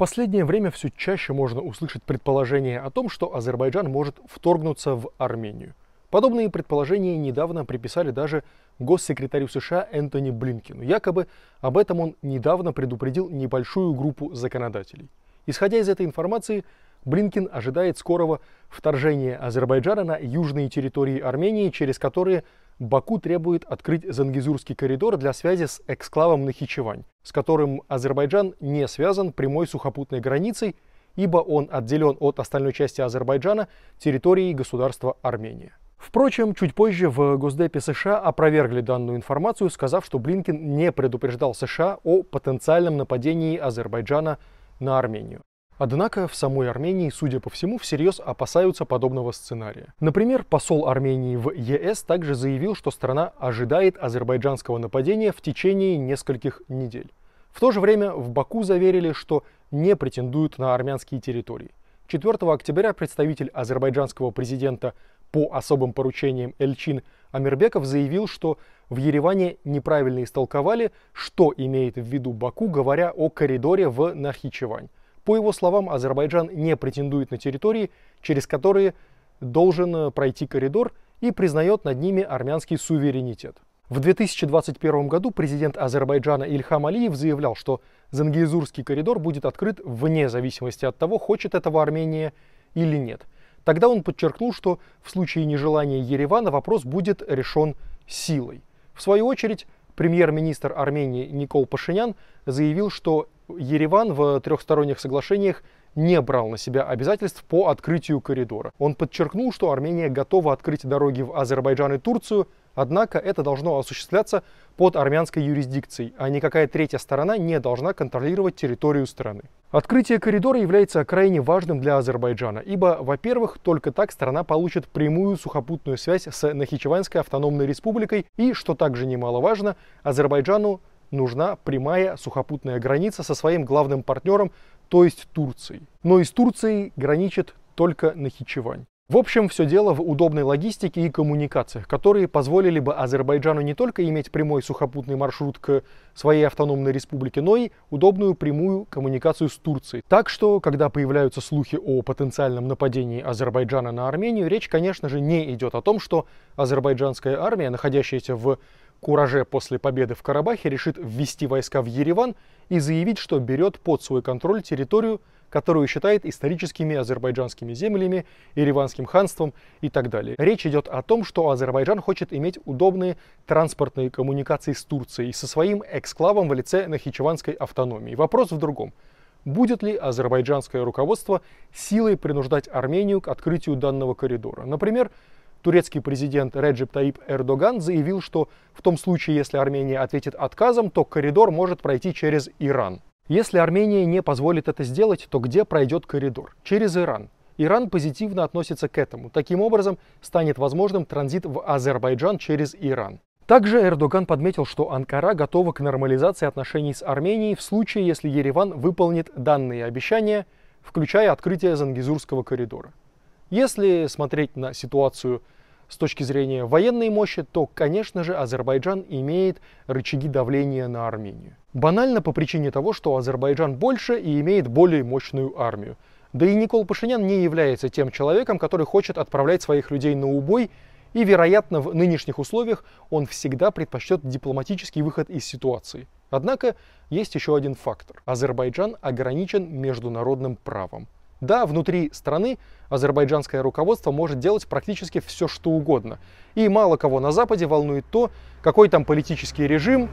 последнее время все чаще можно услышать предположение о том, что Азербайджан может вторгнуться в Армению. Подобные предположения недавно приписали даже госсекретарю США Энтони Блинкину. Якобы об этом он недавно предупредил небольшую группу законодателей. Исходя из этой информации, Блинкин ожидает скорого вторжения Азербайджана на южные территории Армении, через которые Баку требует открыть Зангизурский коридор для связи с эксклавом Нахичевань, с которым Азербайджан не связан прямой сухопутной границей, ибо он отделен от остальной части Азербайджана территорией государства Армения. Впрочем, чуть позже в Госдепе США опровергли данную информацию, сказав, что Блинкин не предупреждал США о потенциальном нападении Азербайджана на Армению. Однако в самой Армении, судя по всему, всерьез опасаются подобного сценария. Например, посол Армении в ЕС также заявил, что страна ожидает азербайджанского нападения в течение нескольких недель. В то же время в Баку заверили, что не претендуют на армянские территории. 4 октября представитель азербайджанского президента по особым поручениям Эльчин Амирбеков заявил, что в Ереване неправильно истолковали, что имеет в виду Баку, говоря о коридоре в Нахичевань. По его словам, Азербайджан не претендует на территории, через которые должен э, пройти коридор и признает над ними армянский суверенитет. В 2021 году президент Азербайджана Ильхам Алиев заявлял, что Зангизурский коридор будет открыт вне зависимости от того, хочет этого Армения или нет. Тогда он подчеркнул, что в случае нежелания Еревана вопрос будет решен силой. В свою очередь, премьер-министр Армении Никол Пашинян заявил, что Ереван в трехсторонних соглашениях не брал на себя обязательств по открытию коридора. Он подчеркнул, что Армения готова открыть дороги в Азербайджан и Турцию, однако это должно осуществляться под армянской юрисдикцией, а никакая третья сторона не должна контролировать территорию страны. Открытие коридора является крайне важным для Азербайджана, ибо, во-первых, только так страна получит прямую сухопутную связь с Нахичеванской автономной республикой и, что также немаловажно, Азербайджану нужна прямая сухопутная граница со своим главным партнером, то есть Турцией. Но и с Турцией граничит только Нахичевань. В общем, все дело в удобной логистике и коммуникациях, которые позволили бы Азербайджану не только иметь прямой сухопутный маршрут к своей автономной республике, но и удобную прямую коммуникацию с Турцией. Так что, когда появляются слухи о потенциальном нападении Азербайджана на Армению, речь, конечно же, не идет о том, что азербайджанская армия, находящаяся в кураже после победы в Карабахе решит ввести войска в Ереван и заявить, что берет под свой контроль территорию, которую считает историческими азербайджанскими землями, Ереванским ханством и так далее. Речь идет о том, что Азербайджан хочет иметь удобные транспортные коммуникации с Турцией со своим эксклавом в лице Нахичеванской автономии. Вопрос в другом. Будет ли азербайджанское руководство силой принуждать Армению к открытию данного коридора? Например, Турецкий президент Реджеп Таип Эрдоган заявил, что в том случае, если Армения ответит отказом, то коридор может пройти через Иран. Если Армения не позволит это сделать, то где пройдет коридор? Через Иран. Иран позитивно относится к этому. Таким образом, станет возможным транзит в Азербайджан через Иран. Также Эрдоган подметил, что Анкара готова к нормализации отношений с Арменией в случае, если Ереван выполнит данные обещания, включая открытие Зангизурского коридора. Если смотреть на ситуацию с точки зрения военной мощи, то, конечно же, Азербайджан имеет рычаги давления на Армению. Банально по причине того, что Азербайджан больше и имеет более мощную армию. Да и Никол Пашинян не является тем человеком, который хочет отправлять своих людей на убой, и, вероятно, в нынешних условиях он всегда предпочтет дипломатический выход из ситуации. Однако есть еще один фактор. Азербайджан ограничен международным правом. Да, внутри страны азербайджанское руководство может делать практически все, что угодно. И мало кого на Западе волнует то, какой там политический режим,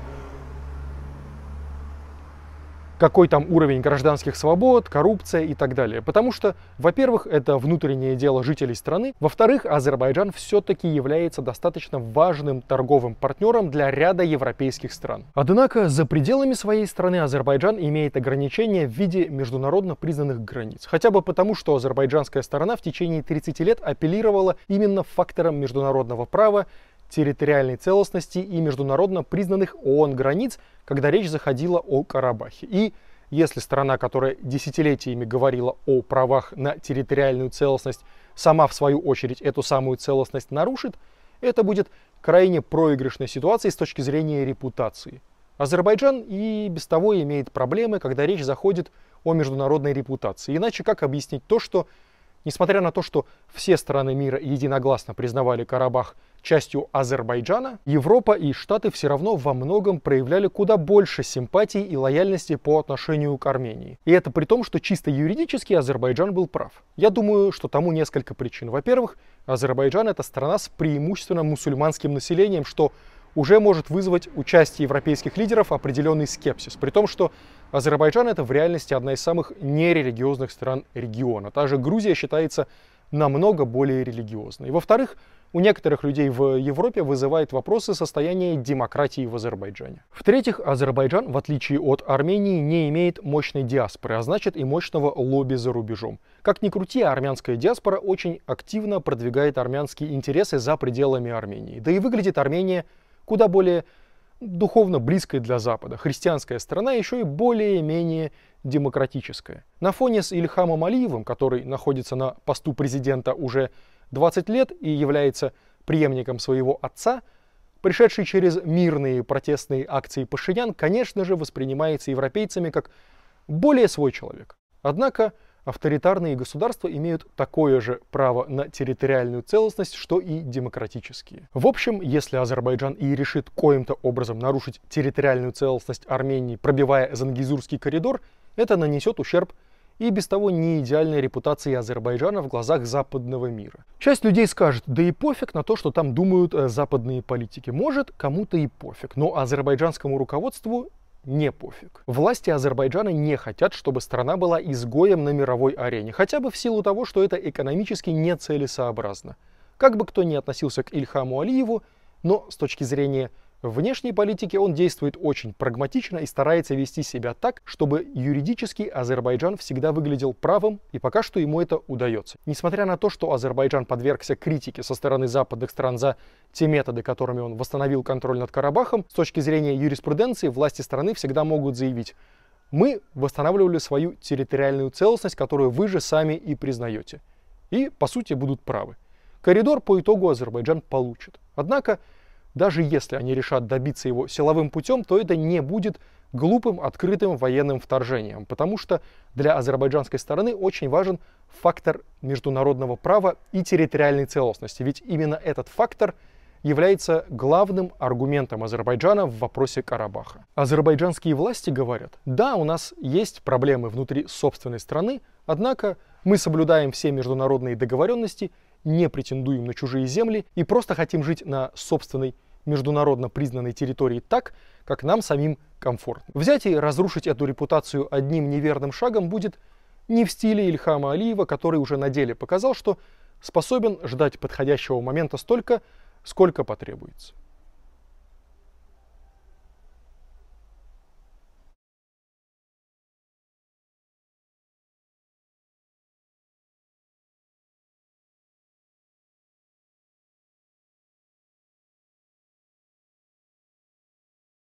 какой там уровень гражданских свобод, коррупция и так далее. Потому что, во-первых, это внутреннее дело жителей страны, во-вторых, Азербайджан все-таки является достаточно важным торговым партнером для ряда европейских стран. Однако за пределами своей страны Азербайджан имеет ограничения в виде международно признанных границ. Хотя бы потому, что азербайджанская сторона в течение 30 лет апеллировала именно фактором международного права территориальной целостности и международно признанных ООН границ, когда речь заходила о Карабахе. И если страна, которая десятилетиями говорила о правах на территориальную целостность, сама в свою очередь эту самую целостность нарушит, это будет крайне проигрышной ситуацией с точки зрения репутации. Азербайджан и без того имеет проблемы, когда речь заходит о международной репутации. Иначе как объяснить то, что, несмотря на то, что все страны мира единогласно признавали Карабах частью Азербайджана, Европа и Штаты все равно во многом проявляли куда больше симпатий и лояльности по отношению к Армении. И это при том, что чисто юридически Азербайджан был прав. Я думаю, что тому несколько причин. Во-первых, Азербайджан — это страна с преимущественно мусульманским населением, что уже может вызвать участие европейских лидеров определенный скепсис, при том, что Азербайджан это в реальности одна из самых нерелигиозных стран региона. Та же Грузия считается намного более религиозной. Во-вторых, у некоторых людей в Европе вызывает вопросы состояния демократии в Азербайджане. В-третьих, Азербайджан, в отличие от Армении, не имеет мощной диаспоры, а значит и мощного лобби за рубежом. Как ни крути, армянская диаспора очень активно продвигает армянские интересы за пределами Армении. Да и выглядит Армения куда более духовно близкой для Запада. Христианская страна еще и более-менее демократическая. На фоне с Ильхамом Алиевым, который находится на посту президента уже 20 лет и является преемником своего отца, пришедший через мирные протестные акции Пашинян, конечно же, воспринимается европейцами как более свой человек. Однако авторитарные государства имеют такое же право на территориальную целостность, что и демократические. В общем, если Азербайджан и решит коим-то образом нарушить территориальную целостность Армении, пробивая Зангизурский коридор, это нанесет ущерб и без того не идеальной репутации Азербайджана в глазах западного мира. Часть людей скажет, да и пофиг на то, что там думают э, западные политики. Может, кому-то и пофиг, но азербайджанскому руководству не пофиг. Власти Азербайджана не хотят, чтобы страна была изгоем на мировой арене, хотя бы в силу того, что это экономически нецелесообразно. Как бы кто ни относился к Ильхаму Алиеву, но с точки зрения в внешней политике он действует очень прагматично и старается вести себя так, чтобы юридически Азербайджан всегда выглядел правым, и пока что ему это удается. Несмотря на то, что Азербайджан подвергся критике со стороны западных стран за те методы, которыми он восстановил контроль над Карабахом, с точки зрения юриспруденции власти страны всегда могут заявить, мы восстанавливали свою территориальную целостность, которую вы же сами и признаете. И, по сути, будут правы. Коридор по итогу Азербайджан получит. Однако даже если они решат добиться его силовым путем, то это не будет глупым открытым военным вторжением, потому что для азербайджанской стороны очень важен фактор международного права и территориальной целостности, ведь именно этот фактор является главным аргументом Азербайджана в вопросе Карабаха. Азербайджанские власти говорят, да, у нас есть проблемы внутри собственной страны, однако мы соблюдаем все международные договоренности, не претендуем на чужие земли и просто хотим жить на собственной международно признанной территории так, как нам самим комфортно. Взять и разрушить эту репутацию одним неверным шагом будет не в стиле Ильхама Алиева, который уже на деле показал, что способен ждать подходящего момента столько, сколько потребуется.